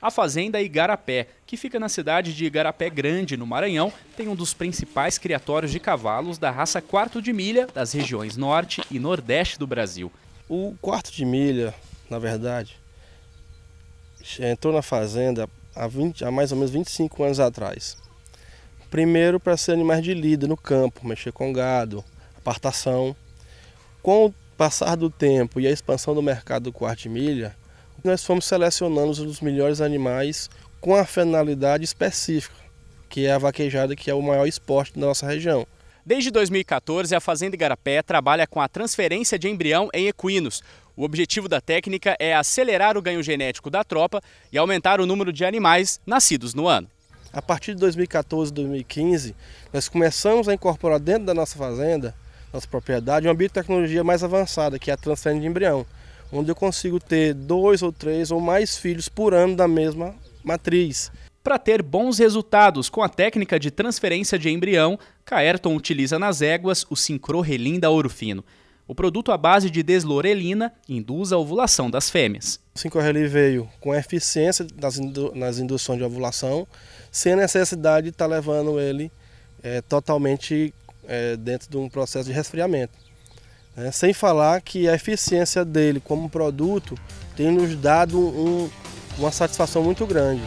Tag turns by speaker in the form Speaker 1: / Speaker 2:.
Speaker 1: A Fazenda Igarapé, que fica na cidade de Igarapé Grande, no Maranhão, tem um dos principais criatórios de cavalos da raça quarto de milha das regiões norte e nordeste do
Speaker 2: Brasil. O quarto de milha, na verdade, entrou na fazenda há, 20, há mais ou menos 25 anos atrás. Primeiro para ser animais de lida no campo, mexer com gado, apartação. Com o passar do tempo e a expansão do mercado do quarto de milha, nós fomos selecionando os melhores animais com a finalidade específica, que é a vaquejada, que é o maior esporte da nossa região.
Speaker 1: Desde 2014, a Fazenda Igarapé trabalha com a transferência de embrião em equinos. O objetivo da técnica é acelerar o ganho genético da tropa e aumentar o número de animais nascidos no ano.
Speaker 2: A partir de 2014, 2015, nós começamos a incorporar dentro da nossa fazenda, nossa propriedade, um ambiente tecnologia mais avançada, que é a transferência de embrião onde eu consigo ter dois ou três ou mais filhos por ano da mesma matriz. Para ter bons resultados com a técnica de transferência de
Speaker 1: embrião, Caerton utiliza nas éguas o sincrorelin da Orofino. O produto à base
Speaker 2: de deslorelina induz a ovulação das fêmeas. O 5 veio com eficiência nas, indu nas induções de ovulação, sem necessidade de estar tá levando ele é, totalmente é, dentro de um processo de resfriamento. Né? sem falar que a eficiência dele como produto tem nos dado um, uma satisfação muito grande.